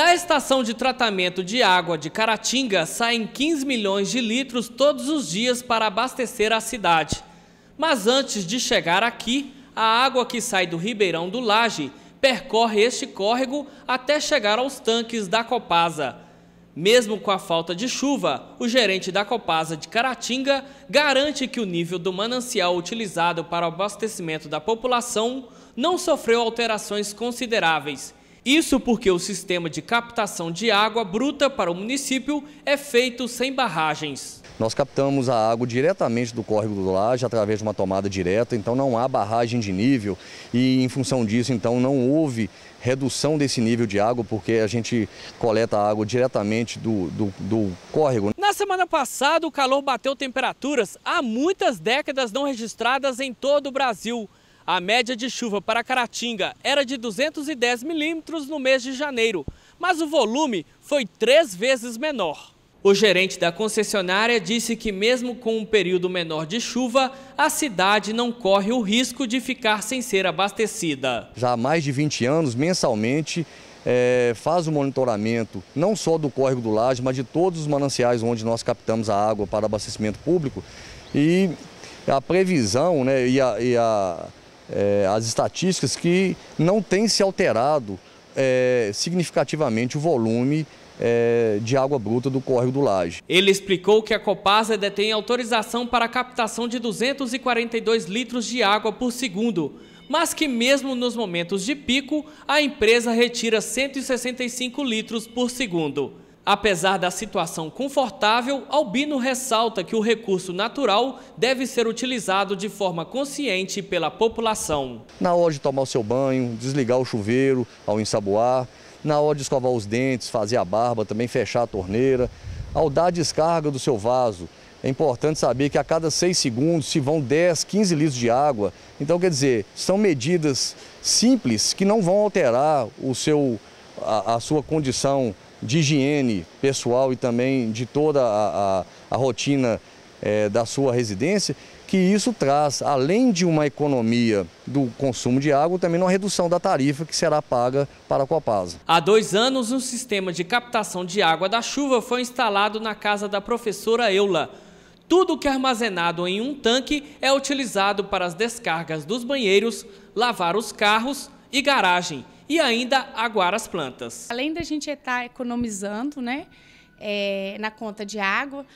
Da estação de tratamento de água de Caratinga saem 15 milhões de litros todos os dias para abastecer a cidade. Mas antes de chegar aqui, a água que sai do Ribeirão do Laje percorre este córrego até chegar aos tanques da Copasa. Mesmo com a falta de chuva, o gerente da Copasa de Caratinga garante que o nível do manancial utilizado para o abastecimento da população não sofreu alterações consideráveis isso porque o sistema de captação de água bruta para o município é feito sem barragens. Nós captamos a água diretamente do córrego do Laje através de uma tomada direta, então não há barragem de nível e em função disso então não houve redução desse nível de água porque a gente coleta a água diretamente do, do, do córrego. Na semana passada o calor bateu temperaturas há muitas décadas não registradas em todo o Brasil. A média de chuva para Caratinga era de 210 milímetros no mês de janeiro, mas o volume foi três vezes menor. O gerente da concessionária disse que, mesmo com um período menor de chuva, a cidade não corre o risco de ficar sem ser abastecida. Já há mais de 20 anos, mensalmente, é, faz o monitoramento não só do córrego do Laje, mas de todos os mananciais onde nós captamos a água para abastecimento público. E a previsão né, e a, e a é, as estatísticas que não tem se alterado é, significativamente o volume é, de água bruta do córrego do Laje. Ele explicou que a Copasa detém autorização para a captação de 242 litros de água por segundo, mas que mesmo nos momentos de pico, a empresa retira 165 litros por segundo. Apesar da situação confortável, Albino ressalta que o recurso natural deve ser utilizado de forma consciente pela população. Na hora de tomar o seu banho, desligar o chuveiro ao ensaboar, na hora de escovar os dentes, fazer a barba, também fechar a torneira, ao dar a descarga do seu vaso, é importante saber que a cada seis segundos se vão 10, 15 litros de água. Então, quer dizer, são medidas simples que não vão alterar o seu a, a sua condição de higiene pessoal e também de toda a, a, a rotina é, da sua residência, que isso traz, além de uma economia do consumo de água, também uma redução da tarifa que será paga para a Copasa. Há dois anos, um sistema de captação de água da chuva foi instalado na casa da professora Eula. Tudo que é armazenado em um tanque é utilizado para as descargas dos banheiros, lavar os carros e garagem e ainda aguar as plantas. Além da gente estar tá economizando né, é, na conta de água,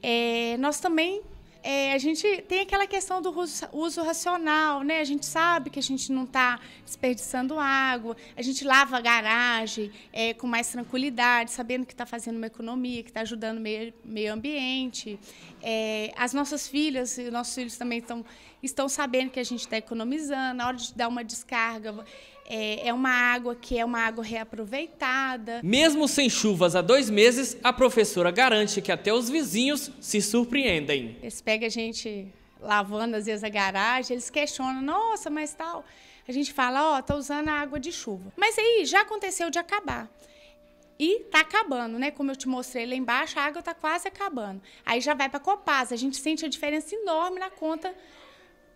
é, nós também é, a gente tem aquela questão do uso racional, né? A gente sabe que a gente não está desperdiçando água, a gente lava a garagem é, com mais tranquilidade, sabendo que está fazendo uma economia, que está ajudando o meio, meio ambiente. É, as nossas filhas e nossos filhos também estão estão sabendo que a gente está economizando, na hora de dar uma descarga. É, é uma água que é uma água reaproveitada. Mesmo sem chuvas há dois meses, a professora garante que até os vizinhos se surpreendem. Eles pegam a gente lavando às vezes a garagem, eles questionam, nossa, mas tal. A gente fala, ó, oh, tá usando a água de chuva. Mas aí já aconteceu de acabar. E tá acabando, né? Como eu te mostrei lá embaixo, a água tá quase acabando. Aí já vai para Copasa, a gente sente a diferença enorme na conta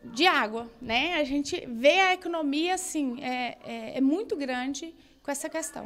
de água, né? A gente vê a economia assim é, é, é muito grande com essa questão.